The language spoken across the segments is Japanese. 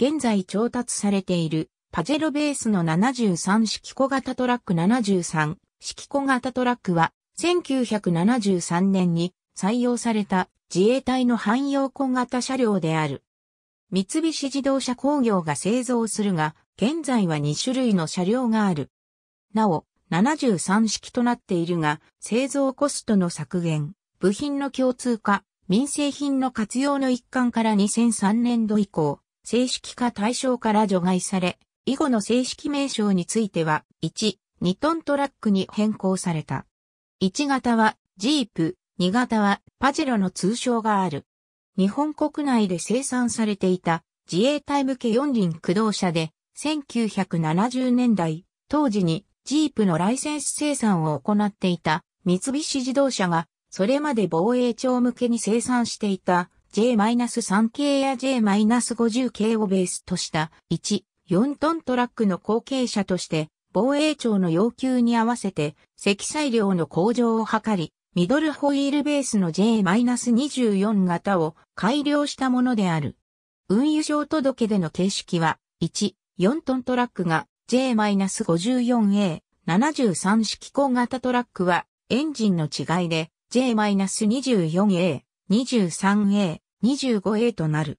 現在調達されているパジェロベースの73式小型トラック73式小型トラックは1973年に採用された自衛隊の汎用小型車両である。三菱自動車工業が製造するが、現在は2種類の車両がある。なお、73式となっているが、製造コストの削減、部品の共通化、民生品の活用の一環から2003年度以降、正式化対象から除外され、以後の正式名称については、1、2トントラックに変更された。1型はジープ、2型はパジェロの通称がある。日本国内で生産されていた自衛隊向け四輪駆動車で、1970年代、当時にジープのライセンス生産を行っていた三菱自動車が、それまで防衛庁向けに生産していた J-3 系や J-50 系をベースとした1、4トントラックの後継者として、防衛庁の要求に合わせて、積載量の向上を図り、ミドルホイールベースの J-24 型を改良したものである。運輸上届での形式は、1、4トントラックが J-54A、73式小型トラックは、エンジンの違いで J-24A、23A、25A となる。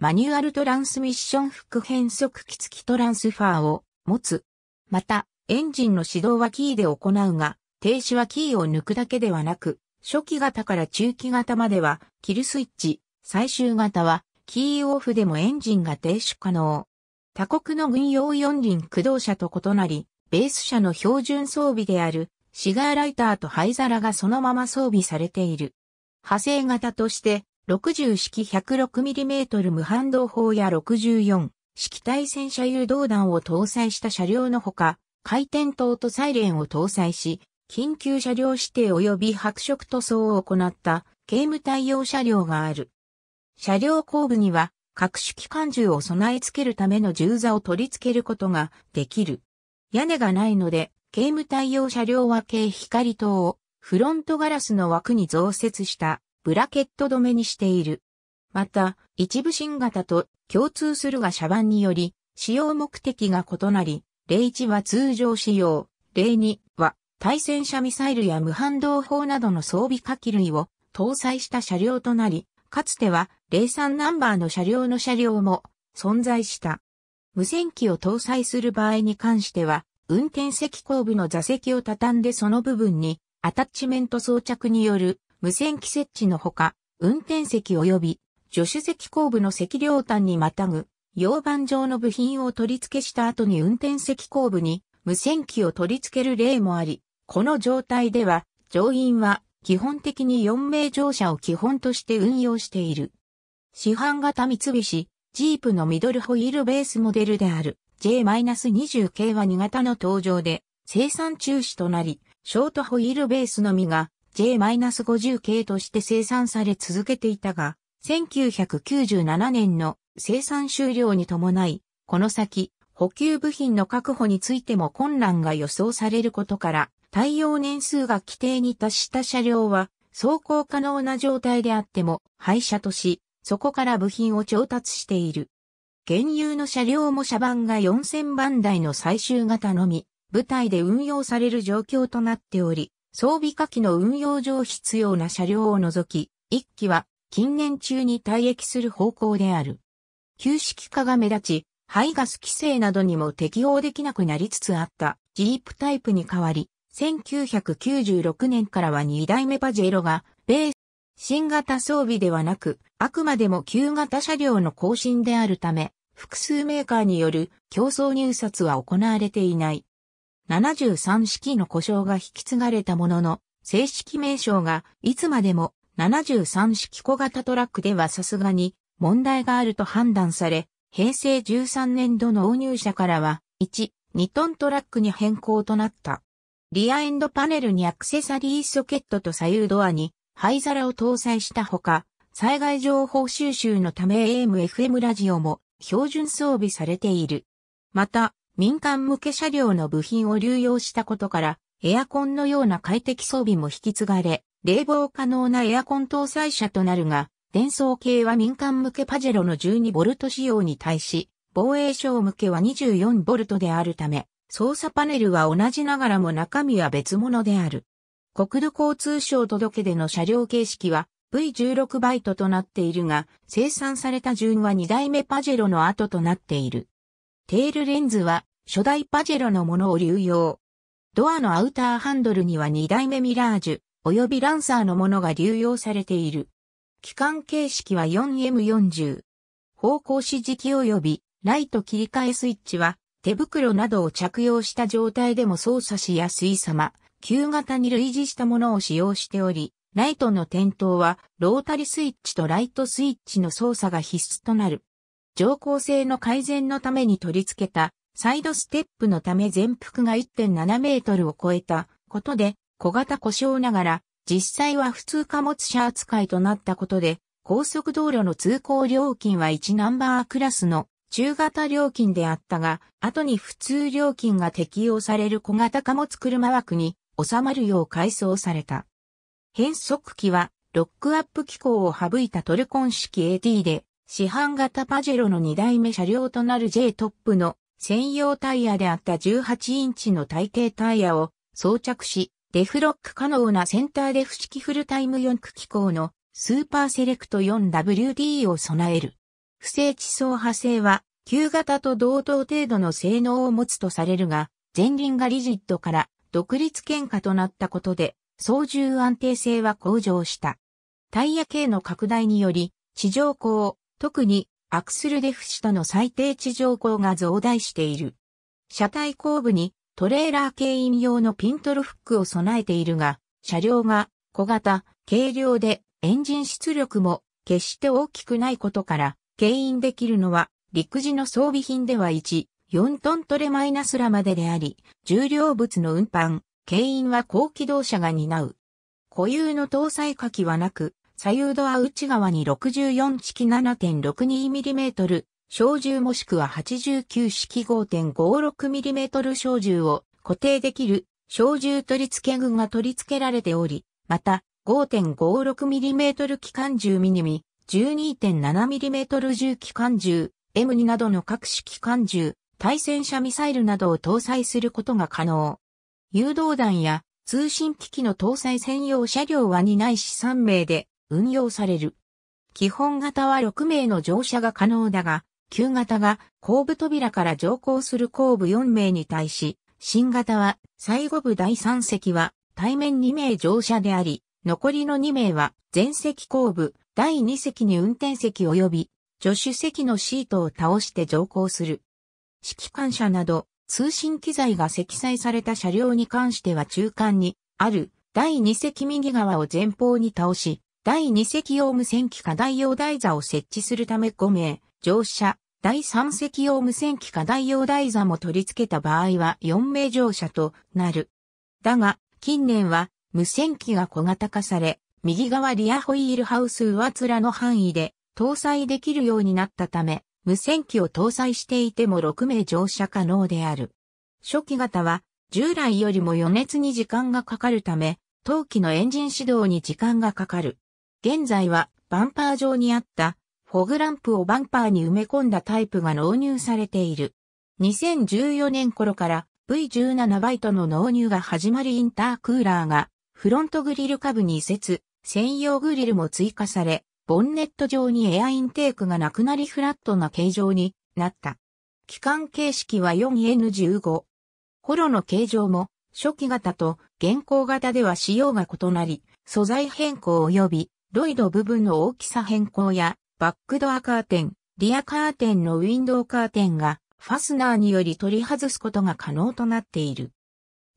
マニュアルトランスミッション副変速機付きトランスファーを持つ。また、エンジンの始動はキーで行うが、停止はキーを抜くだけではなく、初期型から中期型までは、キルスイッチ、最終型は、キーオフでもエンジンが停止可能。他国の軍用四輪駆動車と異なり、ベース車の標準装備である、シガーライターと灰皿がそのまま装備されている。派生型として、60式 106mm 無反動砲や64式対戦車誘導弾を搭載した車両のほか、回転灯とサイレンを搭載し、緊急車両指定及び白色塗装を行った刑務対応車両がある。車両後部には各種機関銃を備え付けるための銃座を取り付けることができる。屋根がないので、刑務対応車両は軽光灯をフロントガラスの枠に増設したブラケット止めにしている。また、一部新型と共通するが車番により、使用目的が異なり、例1は通常使用、例2は対戦車ミサイルや無反動砲などの装備火器類を搭載した車両となり、かつては例3ナンバーの車両の車両も存在した。無線機を搭載する場合に関しては、運転席後部の座席を畳んでその部分にアタッチメント装着による無線機設置のほか、運転席及び助手席後部の席両端にまたぐ、溶板状の部品を取り付けした後に運転席後部に無線機を取り付ける例もあり、この状態では、乗員は基本的に4名乗車を基本として運用している。市販型三菱、ジープのミドルホイールベースモデルである J-20 k は2型の登場で生産中止となり、ショートホイールベースのみが J-50 系として生産され続けていたが、1997年の生産終了に伴い、この先、補給部品の確保についても混乱が予想されることから、対応年数が規定に達した車両は、走行可能な状態であっても廃車とし、そこから部品を調達している。現有の車両も車番が4000番台の最終型のみ、部隊で運用される状況となっており、装備火器の運用上必要な車両を除き、一機は近年中に退役する方向である。旧式化が目立ち、排ガス規制などにも適応できなくなりつつあったジープタイプに変わり、1996年からは2代目パジェロが、米新型装備ではなく、あくまでも旧型車両の更新であるため、複数メーカーによる競争入札は行われていない。73式の故障が引き継がれたものの、正式名称がいつまでも73式小型トラックではさすがに問題があると判断され、平成13年度の納入者からは1、2トントラックに変更となった。リアエンドパネルにアクセサリーソケットと左右ドアに灰皿を搭載したほか、災害情報収集のため AM-FM ラジオも標準装備されている。また、民間向け車両の部品を流用したことから、エアコンのような快適装備も引き継がれ、冷房可能なエアコン搭載車となるが、電装系は民間向けパジェロの 12V 仕様に対し、防衛省向けは 24V であるため、操作パネルは同じながらも中身は別物である。国土交通省届での車両形式は V16 バイトとなっているが、生産された順は2代目パジェロの後となっている。テールレンズは初代パジェロのものを流用。ドアのアウターハンドルには2代目ミラージュ、及びランサーのものが流用されている。機関形式は 4M40。方向指示器及びライト切り替えスイッチは手袋などを着用した状態でも操作しやすい様、旧型に類似したものを使用しており、ライトの点灯はロータリスイッチとライトスイッチの操作が必須となる。乗降性の改善のために取り付けたサイドステップのため全幅が1.7メートルを超えたことで小型故障ながら実際は普通貨物車扱いとなったことで高速道路の通行料金は1ナンバークラスの中型料金であったが後に普通料金が適用される小型貨物車枠に収まるよう改装された。変速機はロックアップ機構を省いたトルコン式 AT で市販型パジェロの2代目車両となる J トップの専用タイヤであった18インチの体型タイヤを装着し、デフロック可能なセンターデフ式フルタイム4区機構のスーパーセレクト 4WD を備える。不正地層派生は旧型と同等程度の性能を持つとされるが、前輪がリジットから独立喧嘩となったことで、操縦安定性は向上した。タイヤ系の拡大により、地上高、特にアクスルデフ下の最低地上高が増大している。車体後部にトレーラー牽引用のピントルフックを備えているが、車両が小型、軽量でエンジン出力も決して大きくないことから、牽引できるのは陸自の装備品では1、4トントレマイナスラまでであり、重量物の運搬、牽引は高機動車が担う。固有の搭載火器はなく、左右ドア内側に64式 7.62mm 小銃もしくは89式 5.56mm 小銃を固定できる小銃取付具が取り付けられており、また 5.56mm 機関銃ミニミ、12.7mm 銃機関銃、M2 などの各種機関銃、対戦車ミサイルなどを搭載することが可能。誘導弾や通信機器の搭載専用車両は2ないし3名で、運用される。基本型は6名の乗車が可能だが、旧型が後部扉から乗降する後部4名に対し、新型は最後部第3席は対面2名乗車であり、残りの2名は前席後部第2席に運転席及び助手席のシートを倒して乗降する。指揮官車など通信機材が積載された車両に関しては中間にある第2席右側を前方に倒し、第2隻用無線機課題用台座を設置するため5名、乗車、第3隻用無線機課題用台座も取り付けた場合は4名乗車となる。だが、近年は無線機が小型化され、右側リアホイールハウス上面の範囲で搭載できるようになったため、無線機を搭載していても6名乗車可能である。初期型は従来よりも余熱に時間がかかるため、陶器のエンジン始動に時間がかかる。現在はバンパー上にあったフォグランプをバンパーに埋め込んだタイプが納入されている。2014年頃から V17 バイトの納入が始まりインタークーラーがフロントグリル下部に移設、専用グリルも追加され、ボンネット上にエアインテークがなくなりフラットな形状になった。機関形式は 4N15。ホロの形状も初期型と現行型では仕様が異なり、素材変更及びロイド部分の大きさ変更や、バックドアカーテン、リアカーテンのウィンドウカーテンが、ファスナーにより取り外すことが可能となっている。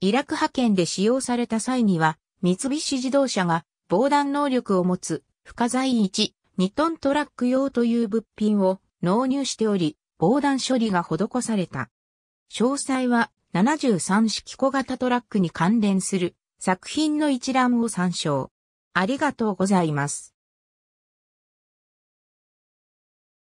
イラク派遣で使用された際には、三菱自動車が防弾能力を持つ、不可材1、2トントラック用という物品を納入しており、防弾処理が施された。詳細は73式小型トラックに関連する作品の一覧を参照。ありがとうございます。